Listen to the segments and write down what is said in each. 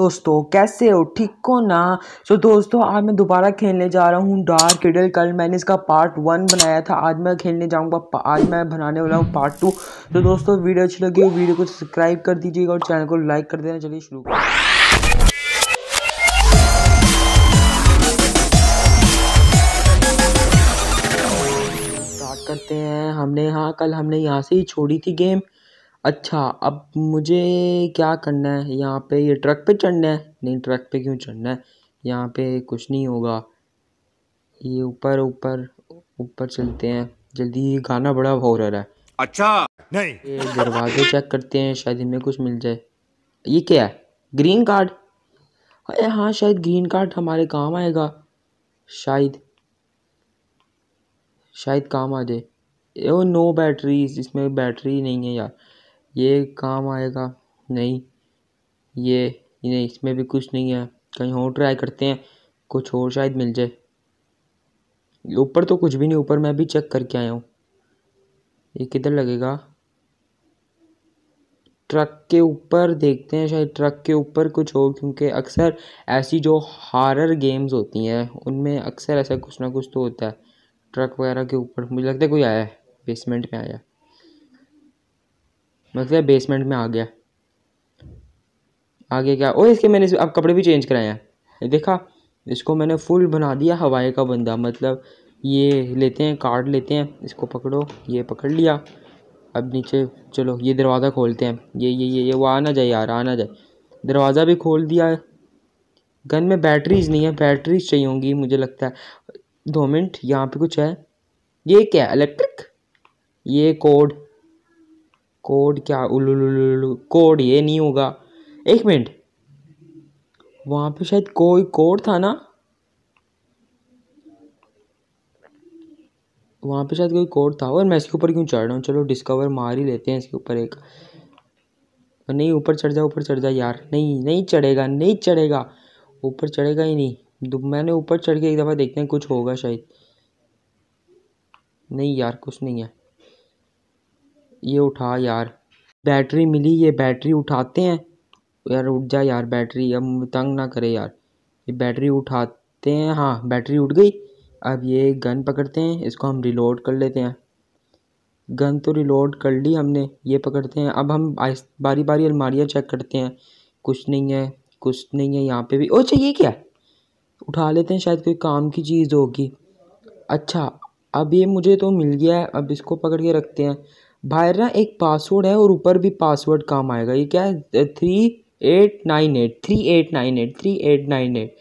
दोस्तों कैसे हो ठीक को ना सो so, दोस्तों आज मैं दोबारा खेलने जा रहा हूँ डार्क किडल कल मैंने इसका पार्ट वन बनाया था आज मैं खेलने जाऊँगा आज मैं बनाने वाला हूँ पार्ट टू तो दोस्तों वीडियो अच्छी लगी हो वीडियो को सब्सक्राइब कर दीजिएगा और चैनल को लाइक कर देना चलिए शुरू स्टार्ट करते हैं हमने यहाँ कल हमने यहाँ से ही छोड़ी थी गेम अच्छा अब मुझे क्या करना है यहाँ पे ये ट्रक पे चढ़ना है नहीं ट्रक पे क्यों चढ़ना है यहाँ पे कुछ नहीं होगा ये ऊपर ऊपर ऊपर चलते हैं जल्दी ये गाना बड़ा हो रहा है अच्छा नहीं ये दरवाजे चेक करते हैं शायद इनमें कुछ मिल जाए ये क्या है ग्रीन कार्ड अरे हाँ शायद ग्रीन कार्ड हमारे काम आएगा शायद शायद काम आ जाए ओ नो बैटरी इसमें बैटरी नहीं है यार ये काम आएगा नहीं ये नहीं इसमें भी कुछ नहीं है कहीं और ट्राई करते हैं कुछ और शायद मिल जाए ऊपर तो कुछ भी नहीं ऊपर मैं भी चेक करके आया हूँ ये किधर लगेगा ट्रक के ऊपर देखते हैं शायद ट्रक के ऊपर कुछ हो क्योंकि अक्सर ऐसी जो हारर गेम्स होती हैं उनमें अक्सर ऐसा कुछ ना कुछ तो होता है ट्रक वगैरह के ऊपर मुझे लगता है कोई आया है बेसमेंट में आया मतलब तो बेसमेंट में आ गया आगे क्या और इसके मैंने अब कपड़े भी चेंज कराए हैं देखा इसको मैंने फुल बना दिया हवाई का बंदा मतलब ये लेते हैं कार्ड लेते हैं इसको पकड़ो ये पकड़ लिया अब नीचे चलो ये दरवाज़ा खोलते हैं ये ये ये ये वो आना जाए यार आना जाए दरवाज़ा भी खोल दिया गन में बैटरीज नहीं है बैटरीज चाहिए होंगी मुझे लगता है दो मिनट यहाँ पे कुछ है ये क्या इलेक्ट्रिक ये कोड कोड क्या उलू कोड ये नहीं होगा एक मिनट वहां पे शायद कोई कोड था ना वहां पे शायद कोई कोड था और मैं इसके ऊपर क्यों चढ़ रहा हूँ चलो डिस्कवर मार ही लेते हैं इसके ऊपर एक नहीं ऊपर चढ़ जा ऊपर चढ़ जा यार नहीं नहीं चढ़ेगा नहीं चढ़ेगा ऊपर चढ़ेगा ही नहीं मैंने ऊपर चढ़ के एक दफ़ा देखते हैं कुछ होगा शायद नहीं यार कुछ नहीं है ये उठा यार बैटरी मिली ये बैटरी उठाते हैं यार उठ जा यार बैटरी अब तंग ना करे यार ये बैटरी उठाते हैं हाँ बैटरी उठ गई अब ये गन पकड़ते हैं इसको हम रिलोड कर लेते हैं गन तो रिलोड कर ली हमने ये पकड़ते हैं अब हम बारी बारी अलमारियाँ चेक करते हैं कुछ नहीं है कुछ नहीं है यहाँ पे भी ओ अच्छा ये क्या उठा लेते हैं शायद कोई काम की चीज़ होगी अच्छा अब ये मुझे तो मिल गया है अब इसको पकड़ के रखते हैं बाहर ना एक पासवर्ड है और ऊपर भी पासवर्ड काम आएगा ये क्या है three eight nine eight three eight nine eight three eight nine eight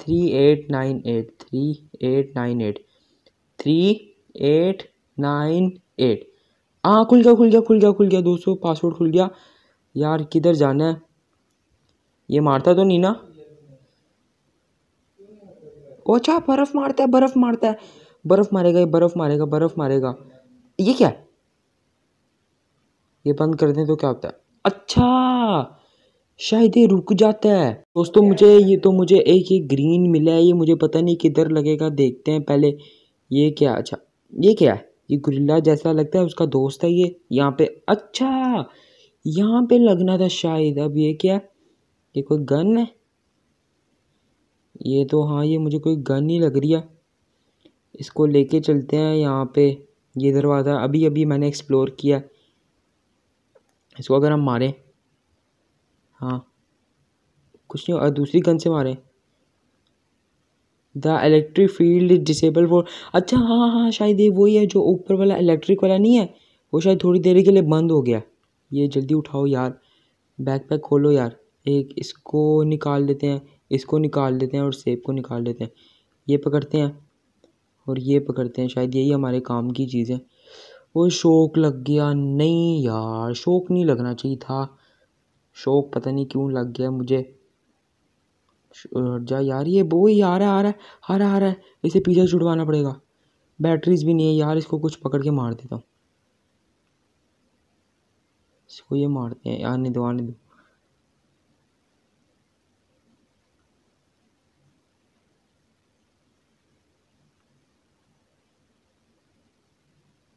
three eight nine eight three eight nine eight three eight nine eight हाँ खुल गया खुल गया खुल गया खुल गया दोस्तों पासवर्ड खुल गया यार किधर जाना है ये मारता तो नहीं ना वो अच्छा बर्फ़ मारता है बर्फ़ मारता है बर्फ़ मारेगा ये बर्फ़ मारेगा बर्फ़ मारेगा ये क्या है ये बंद कर दें तो क्या होता है अच्छा शायद ये रुक जाता है दोस्तों मुझे ये तो मुझे एक ही ग्रीन मिला है ये मुझे पता नहीं किधर लगेगा देखते हैं पहले ये क्या अच्छा ये क्या है ये गुरिल्ला जैसा लगता है उसका दोस्त है ये यहाँ पे अच्छा यहाँ पे लगना था शायद अब ये क्या ये कोई गन है ये तो हाँ ये मुझे कोई गन ही लग रही है इसको लेके चलते हैं यहाँ पे ये दरवाज़ा अभी अभी मैंने एक्सप्लोर किया इसको अगर हम मारें हाँ कुछ नहीं और दूसरी गन से मारें the electric field is disable for अच्छा हाँ, हाँ हाँ शायद ये वही है जो ऊपर वाला इलेक्ट्रिक वाला नहीं है वो शायद थोड़ी देर के लिए बंद हो गया ये जल्दी उठाओ यार बैक पैक खोलो यार एक इसको निकाल देते हैं इसको निकाल देते हैं और सेब को निकाल देते हैं ये पकड़ते हैं और ये पकड़ते हैं शायद यही हमारे काम की चीज़ है वो शौक लग गया नहीं यार शौक नहीं लगना चाहिए था शौक पता नहीं क्यों लग गया मुझे जा यार ये ही आ रहा है आ रहा है आ रहा है आ रहा है इसे पीछे छुड़वाना पड़ेगा बैटरीज भी नहीं है यार इसको कुछ पकड़ के मार देता हूँ इसको ये मारते हैं आने दो आने दो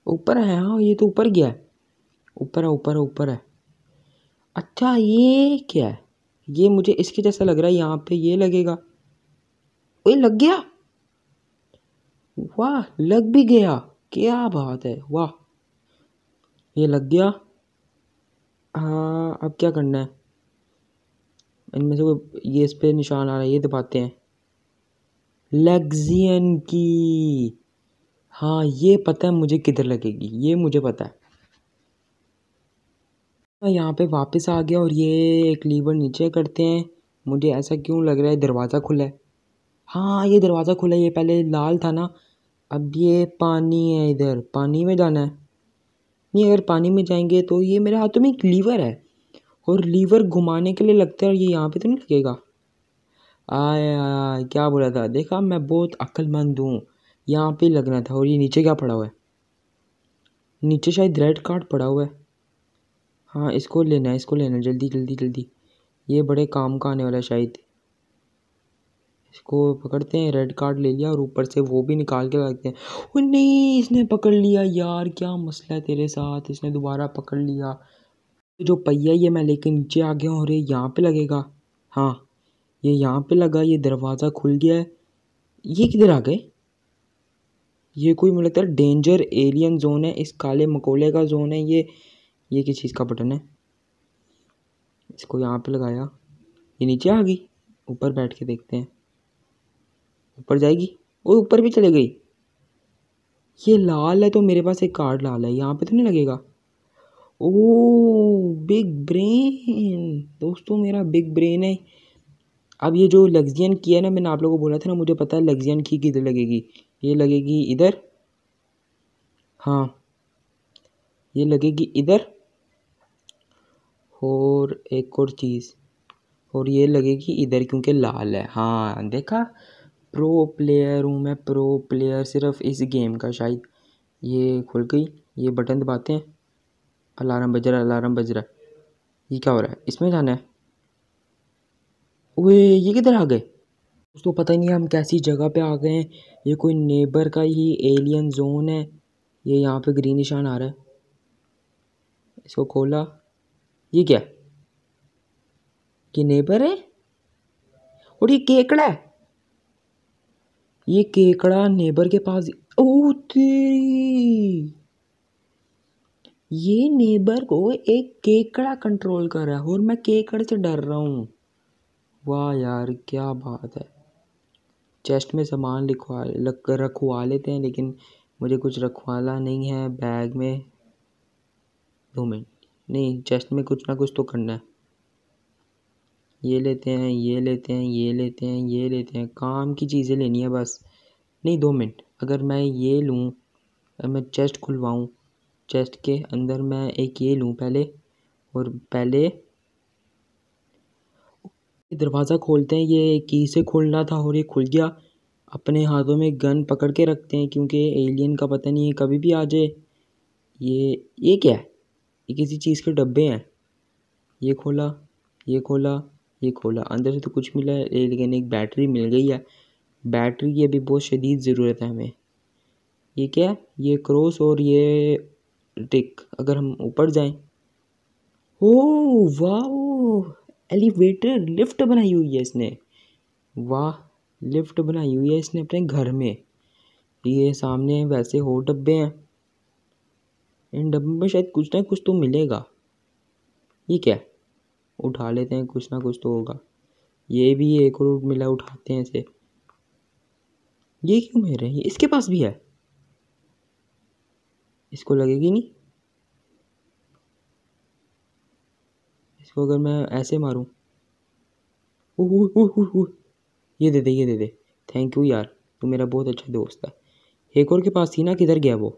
ऊपर है हाँ ये तो ऊपर गया है ऊपर है ऊपर है ऊपर है अच्छा ये क्या है ये मुझे इसके जैसा लग रहा है यहाँ पे ये लगेगा ये लग गया वाह लग भी गया क्या बात है वाह ये लग गया हाँ अब क्या करना है इनमें से कोई ये इस पर निशान आ रहा है ये दबाते हैं लेग्जियन की हाँ ये पता है मुझे किधर लगेगी ये मुझे पता है मैं हाँ, यहाँ पे वापस आ गया और ये एक लीवर नीचे करते हैं मुझे ऐसा क्यों लग रहा है दरवाज़ा खुला है हाँ ये दरवाज़ा खुला है ये पहले लाल था ना अब ये पानी है इधर पानी में जाना है नहीं अगर पानी में जाएंगे तो ये मेरे हाथों में एक लीवर है और लीवर घुमाने के लिए लगता है और ये यहाँ पे तो नहीं लगेगा आया क्या बोला था देखा मैं बहुत अक्लमंद हूँ यहाँ पे लगना था और ये नीचे क्या पड़ा हुआ है नीचे शायद रेड कार्ड पड़ा हुआ है हाँ इसको लेना है इसको लेना है जल्दी जल्दी जल्दी ये बड़े काम का आने वाला है शायद इसको पकड़ते हैं रेड कार्ड ले लिया और ऊपर से वो भी निकाल के रखते हैं ओ नहीं इसने पकड़ लिया यार क्या मसला है तेरे साथ इसने दोबारा पकड़ लिया जो पहिया ये मैं लेके नीचे आ गया हूँ अरे यहाँ पे लगेगा हाँ ये यहाँ पे लगा ये दरवाज़ा खुल गया है ये किधर आ गए ये कोई मुझे लगता है डेंजर एरियन जोन है इस काले मकोले का जोन है ये ये किस चीज़ का बटन है इसको यहाँ पे लगाया ये नीचे आ गई ऊपर बैठ के देखते हैं ऊपर जाएगी और ऊपर भी चले गई ये लाल है तो मेरे पास एक कार्ड लाल है यहाँ पे तो नहीं लगेगा ओ बिग ब्रेन दोस्तों मेरा बिग ब्रेन है अब ये जो लग्जियन की है ना मैंने आप लोगों को बोला था ना मुझे पता है लग्जियन की किधर लगेगी ये लगेगी इधर हाँ ये लगेगी इधर और एक और चीज़ और ये लगेगी इधर क्योंकि लाल है हाँ देखा प्रो प्लेयर हूँ मैं प्रो प्लेयर सिर्फ इस गेम का शायद ये खुल गई ये बटन दबाते हैं अलार्म बज रहा अलार्म बज रहा ये क्या हो रहा है इसमें जाना है ओए ये किधर आ गए दोस्तों पता ही नहीं हम कैसी जगह पे आ गए हैं ये कोई नेबर का ही एलियन जोन है ये यहाँ पे ग्रीन निशान आ रहा है इसको खोला ये क्या ये नेबर है और ये केकड़ा है ये केकड़ा नेबर के पास ओ तेरी ये नेबर को एक केकड़ा कंट्रोल कर रहा है और मैं केकड़ से डर रहा हूँ वाह यार क्या बात है चेस्ट में सामान लिखवा रखवा लेते हैं लेकिन मुझे कुछ रखवाला नहीं है बैग में दो मिनट नहीं चेस्ट में कुछ ना कुछ तो करना है ये लेते हैं ये लेते हैं ये लेते हैं ये लेते हैं काम की चीज़ें लेनी है बस नहीं दो मिनट अगर मैं ये लूँ अगर मैं चेस्ट खुलवाऊँ चेस्ट के अंदर मैं एक ये लूँ पहले और पहले दरवाज़ा खोलते हैं ये की से खोलना था और ये खुल गया अपने हाथों में गन पकड़ के रखते हैं क्योंकि एलियन का पता नहीं है कभी भी आ जाए ये ये क्या है ये किसी चीज़ के डब्बे हैं ये खोला ये खोला ये खोला अंदर से तो कुछ मिला है लेकिन एक बैटरी मिल गई है बैटरी की अभी बहुत शदीद ज़रूरत है हमें ये क्या है ये क्रॉस और ये टिक अगर हम ऊपर जाएं ओ वाह एलिवेटर लिफ्ट बनाई हुई है इसने वाह लिफ्ट बनाई हुई है इसने अपने घर में ये सामने वैसे हो डब्बे हैं इन डब्बे में शायद कुछ ना कुछ तो मिलेगा ये क्या उठा लेते हैं कुछ ना कुछ तो होगा ये भी एक और मिला उठाते हैं इसे ये क्यों मेरे है इसके पास भी है इसको लगेगी नहीं इसको अगर मैं ऐसे मारूँ ये दे दे ये दे दे थैंक यू यार तू मेरा बहुत अच्छा दोस्त है एक और के पास थी ना किधर गया वो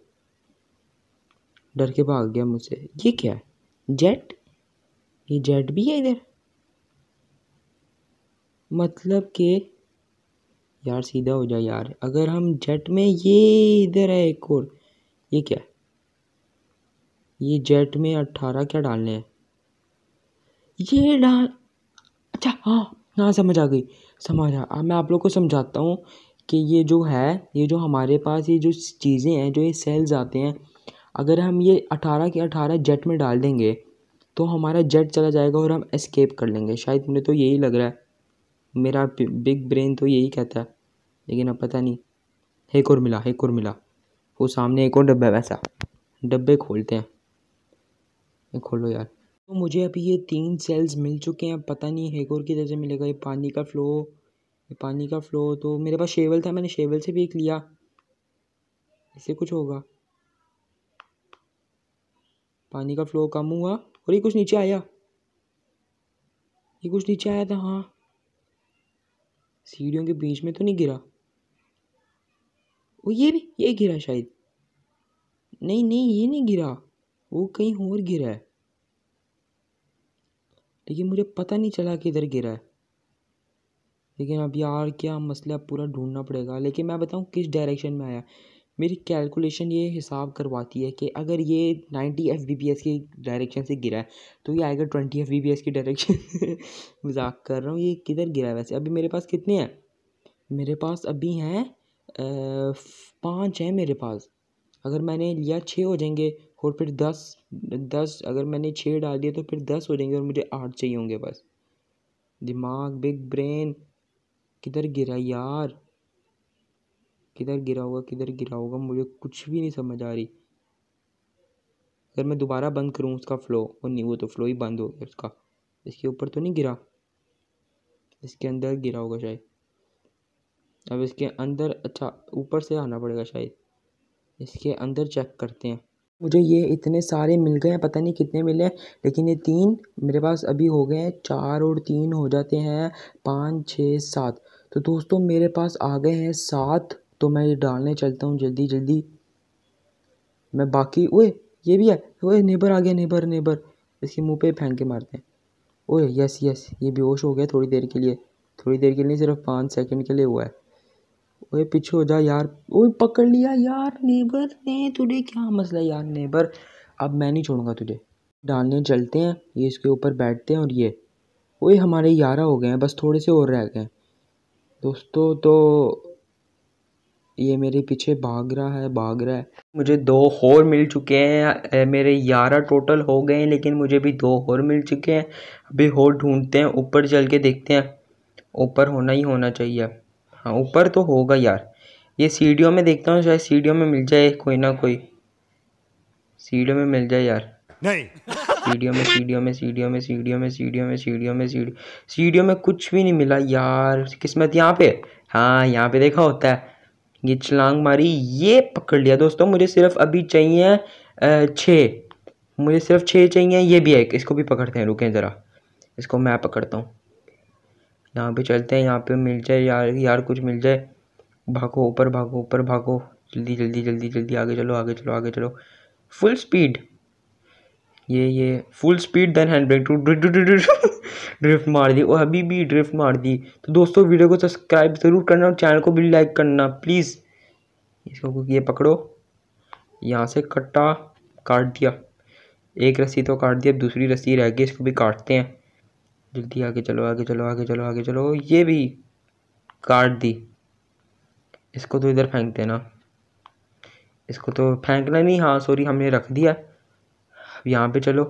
डर के भाग गया मुझसे ये क्या है जेट ये जेट भी है इधर मतलब कि यार सीधा हो जाए यार अगर हम जेट में ये इधर है एक और ये क्या है ये जेट में अट्ठारह क्या डालने हैं ये ना अच्छा हाँ हाँ समझ आ गई समझ आ मैं आप लोग को समझाता हूँ कि ये जो है ये जो हमारे पास ये जो चीज़ें हैं जो ये सेल्स आते हैं अगर हम ये अठारह के अठारह जेट में डाल देंगे तो हमारा जेट चला जाएगा और हम एस्केप कर लेंगे शायद मुझे तो यही लग रहा है मेरा बिग ब्रेन तो यही कहता है लेकिन अब पता नहीं एक और मिला एक और मिला वो सामने एक और डब्बा है वैसा डब्बे खोलते हैं खोलो यार तो मुझे अभी ये तीन सेल्स मिल चुके हैं अब पता नहीं एक और तरह से मिलेगा ये पानी का फ़्लो ये पानी का फ़्लो तो मेरे पास शेवल था मैंने शेवल से भी एक लिया इससे कुछ होगा पानी का फ़्लो कम हुआ और ये कुछ नीचे आया ये कुछ नीचे आया था हाँ सीढ़ियों के बीच में तो नहीं गिरा वो ये भी ये गिरा शायद नहीं नहीं ये नहीं गिरा वो कहीं और गिरा है लेकिन मुझे पता नहीं चला किधर गिरा है लेकिन अब यार क्या मसला पूरा ढूंढना पड़ेगा लेकिन मैं बताऊँ किस डायरेक्शन में आया मेरी कैलकुलेशन ये हिसाब करवाती है कि अगर ये ninety F B P S के डायरेक्शन से गिरा है तो ये आएगा twenty F B B S की डायरेक्शन मजाक कर रहा हूँ ये किधर गिरा है वैसे अभी मेरे पास कितने हैं मेरे पास अभी हैं पाँच हैं मेरे पास अगर मैंने लिया छः हो जाएंगे और फिर दस दस अगर मैंने छः डाल दिए तो फिर दस हो जाएंगे और मुझे आठ चाहिए होंगे बस दिमाग बिग ब्रेन किधर गिरा यार किधर गिरा होगा किधर गिरा होगा मुझे कुछ भी नहीं समझ आ रही अगर मैं दोबारा बंद करूँ उसका फ़्लो और नहीं वो तो फ़्लो ही बंद हो गया उसका इसके ऊपर तो नहीं गिरा इसके अंदर गिरा होगा शायद अब इसके अंदर अच्छा ऊपर से आना पड़ेगा शायद इसके अंदर चेक करते हैं मुझे ये इतने सारे मिल गए हैं पता नहीं कितने मिले लेकिन ये तीन मेरे पास अभी हो गए हैं चार और तीन हो जाते हैं पाँच छः सात तो दोस्तों मेरे पास आ गए हैं सात तो मैं ये डालने चलता हूँ जल्दी जल्दी मैं बाकी ओए ये भी है ओए नेबर आ गया नेबर नेबर इसके मुंह पे फेंक के मारते हैं ओए यस यस ये बेहोश हो गया थोड़ी देर के लिए थोड़ी देर के लिए सिर्फ पाँच सेकंड के लिए हुआ है ओए पीछे हो जा यार ओए पकड़ लिया यार नेबर ने तुझे क्या मसला यार नेबर अब मैं नहीं छोड़ूंगा तुझे डालने चलते हैं ये इसके ऊपर बैठते हैं और ये ओए हमारे ग्यारह हो गए हैं बस थोड़े से और रह गए हैं दोस्तों तो ये मेरे पीछे भाग रहा है भाग रहा है मुझे दो और मिल चुके हैं मेरे ग्यारह टोटल हो गए हैं लेकिन मुझे भी दो और मिल चुके हैं अभी होर ढूंढते हैं ऊपर चल के देखते हैं ऊपर होना ही होना चाहिए हाँ ऊपर तो होगा यार ये सीढ़ियों में देखता हूँ शायद सीढ़ियों में मिल जाए कोई ना कोई सीढ़ियों में मिल जाए यार नहीं सीढ़ियों में सीढ़ियों में सीढ़ियों में सीढ़ियों में सीढ़ियों में सीढ़ियों में सीढ़ी सीढ़ियों में कुछ भी नहीं मिला यार किस्मत यहाँ पे हाँ यहाँ पे देखा होता है ये छलांग मारी ये पकड़ लिया दोस्तों मुझे सिर्फ अभी चाहिए छः मुझे सिर्फ छः चाहिए ये भी है इसको भी पकड़ते हैं रुकें ज़रा इसको मैं पकड़ता हूँ यहाँ पे चलते हैं यहाँ पे मिल जाए यार यार कुछ मिल जाए भागो ऊपर भागो ऊपर भागो जल्दी जल्दी जल्दी जल्दी आगे चलो आगे चलो आगे चलो फुल स्पीड ये ये full speed then hand brake to drift मार दी और अभी भी ड्रिफ्ट मार दी तो दोस्तों वीडियो को सब्सक्राइब ज़रूर करना और चैनल को भी लाइक करना प्लीज़ इसको ये पकड़ो यहाँ से कट्टा काट दिया एक रस्सी तो काट दिया अब दूसरी रस्सी रह गई इसको भी काटते हैं जल्दी आगे चलो आगे चलो आगे चलो आगे चलो ये भी काट दी इसको तो इधर फेंक देना इसको तो फेंकना नहीं हाँ सॉरी हमने रख दिया यहाँ पे चलो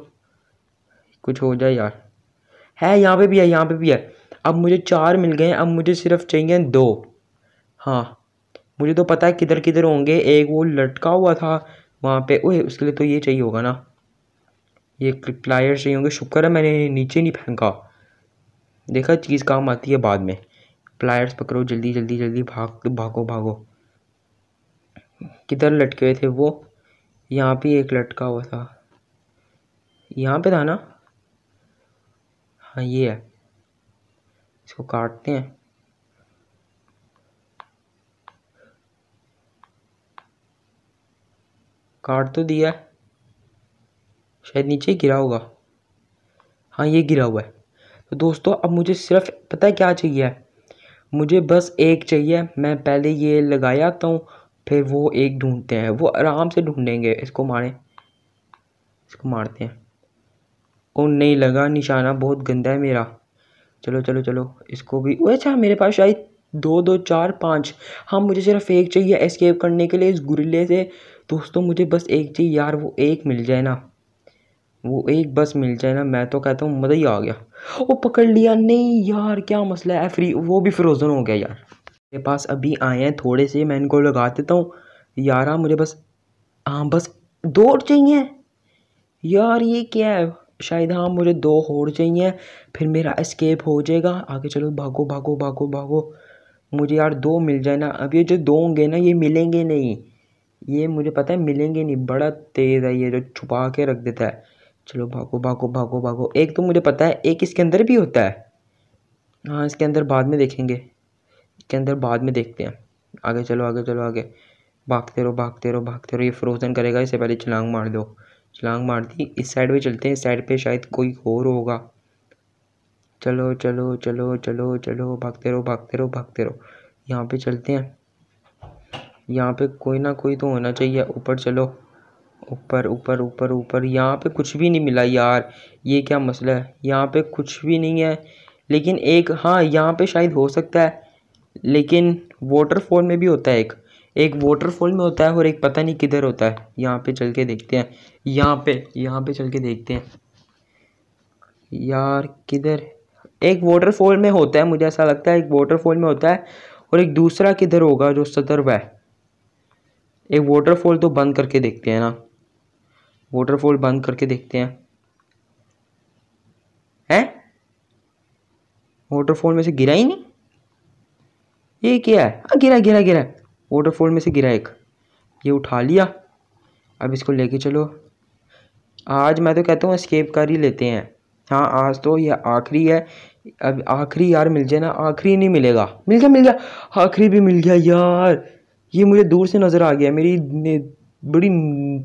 कुछ हो जाए यार है यहाँ पे भी है यहाँ पे भी है अब मुझे चार मिल गए अब मुझे सिर्फ चाहिए दो हाँ मुझे तो पता है किधर किधर होंगे एक वो लटका हुआ था वहाँ पे ओए उसके लिए तो ये चाहिए होगा ना ये प्लायर चाहिए होंगे शुक्र है मैंने नीचे नहीं फेंका देखा चीज़ काम आती है बाद में प्लायर्स पकड़ो जल्दी जल्दी जल्दी भाग भागो भागो किधर लटके हुए थे वो यहाँ पे एक लटका हुआ था यहाँ पे था ना हाँ ये है इसको काटते हैं काट तो दिया शायद नीचे गिरा होगा हाँ ये गिरा हुआ है तो दोस्तों अब मुझे सिर्फ पता है क्या चाहिए मुझे बस एक चाहिए मैं पहले ये लगाया आता हूँ फिर वो एक ढूंढते हैं वो आराम से ढूंढेंगे इसको मारें इसको मारते हैं और नहीं लगा निशाना बहुत गंदा है मेरा चलो चलो चलो इसको भी वो अच्छा मेरे पास शायद दो दो चार पाँच हाँ मुझे सिर्फ एक चाहिए एस्केप करने के लिए इस गुरिले से दोस्तों मुझे बस एक चाहिए यार वो एक मिल जाए ना वो एक बस मिल जाए ना मैं तो कहता हूँ मज़ा ही आ गया वो पकड़ लिया नहीं यार क्या मसला है फ्री वो भी फ्रोज़न हो गया यार मेरे पास अभी आए हैं थोड़े से मैं इनको लगा देता हूँ यार मुझे बस हाँ बस दो और चाहिए यार ये क्या है शायद हाँ मुझे दो और चाहिए फिर मेरा एस्केप हो जाएगा आगे चलो भागो भागो भागो भागो मुझे यार दो मिल जाए ना अब ये जो दो होंगे ना ये मिलेंगे नहीं ये मुझे पता है मिलेंगे नहीं बड़ा तेज़ है ये जो छुपा के रख देता है चलो भागो भागो भागो भागो एक तो मुझे पता है एक इसके अंदर भी होता है हाँ इसके अंदर बाद में देखेंगे इसके अंदर बाद में देखते हैं आगे चलो आगे चलो आगे भागते रहो भागते रहो भागते रहो ये फ्रोज़न करेगा इससे पहले छलांग मार दो छलांग मार दी इस साइड पे चलते हैं इस साइड पे शायद कोई और होगा चलो चलो चलो चलो चलो भागते रहो भागते रहो भागते रहो यहाँ पे चलते हैं यहाँ पे कोई ना कोई तो होना चाहिए ऊपर चलो ऊपर ऊपर ऊपर ऊपर यहाँ पे कुछ भी नहीं मिला यार ये क्या मसला है यहाँ पे कुछ भी नहीं है लेकिन एक हाँ यहाँ पे शायद हो सकता है लेकिन वाटरफॉल में भी होता है एक एक वाटरफॉल में होता है और एक पता नहीं किधर होता है यहाँ पे चल के देखते हैं यहाँ पे यहाँ पे चल के देखते हैं यार किधर एक वाटरफॉल में होता है मुझे ऐसा लगता है एक वाटरफॉल में होता है और एक दूसरा किधर होगा जो सदरवा है एक वाटरफॉल तो बंद करके देखते हैं ना वाटरफॉल बंद करके देखते हैं हैं वाटरफॉल में से गिरा ही नहीं ये क्या है हाँ गिरा गिरा गिरा वाटरफॉल में से गिरा एक ये उठा लिया अब इसको लेके चलो आज मैं तो कहता हूँ स्केप कर ही लेते हैं हाँ आज तो ये आखिरी है अब आखिरी यार मिल जाए ना आखिरी नहीं मिलेगा मिल गया मिल गया आखिरी भी मिल गया यार ये मुझे दूर से नज़र आ गया मेरी बड़ी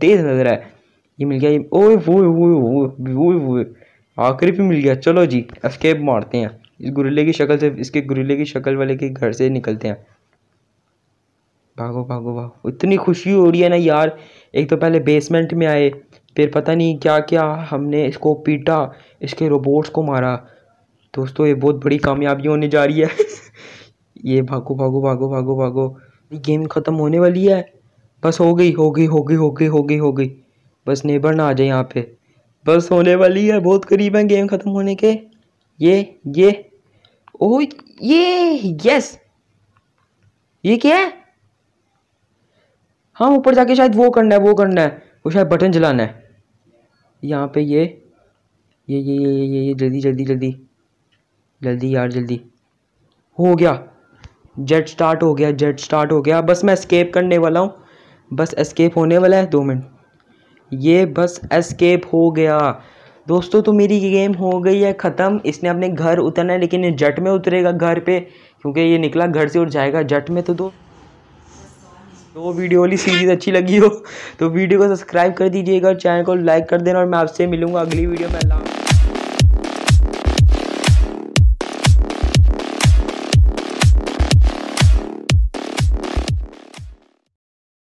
तेज़ नज़र है ये मिल गया ये ओए वो वो वो वो आखिरी भी मिल गया चलो जी एस्केप मारते हैं इस गुरिल्ले की शक्ल से इसके गुरिल्ले की शक्ल वाले के घर से निकलते हैं भागो भागो भागो इतनी खुशी हो रही है ना यार एक तो पहले बेसमेंट में आए फिर पता नहीं क्या क्या हमने इसको पीटा इसके रोबोट्स को मारा दोस्तों ये बहुत बड़ी कामयाबी होने जा रही है ये भागो भागो भागो भागो भागो गेम ख़त्म होने वाली है बस हो गई हो गई हो गई हो गई हो गई हो गई बस नेबर ना आ जाए यहाँ पे बस होने वाली है बहुत करीब है गेम ख़त्म होने के ये ये ओ ये यस ये क्या है हाँ ऊपर जाके शायद वो करना है वो करना है वो शायद बटन जलाना है यहाँ पे ये ये ये ये ये ये जल्दी जल्दी जल्दी जल्दी यार जल्दी हो गया जेट स्टार्ट हो गया जेट स्टार्ट हो गया बस मैं एस्केप करने वाला हूँ बस एस्केप होने वाला है दो मिनट ये बस एस्केप हो गया दोस्तों तो मेरी गेम हो गई है ख़त्म इसने अपने घर उतरना है लेकिन जट में उतरेगा घर पे क्योंकि ये निकला घर से और जाएगा जट में तो दो तो वीडियो वाली सीरीज़ अच्छी लगी हो तो वीडियो को सब्सक्राइब कर दीजिएगा और चैनल को लाइक कर देना और मैं आपसे मिलूँगा अगली वीडियो में अल्लाह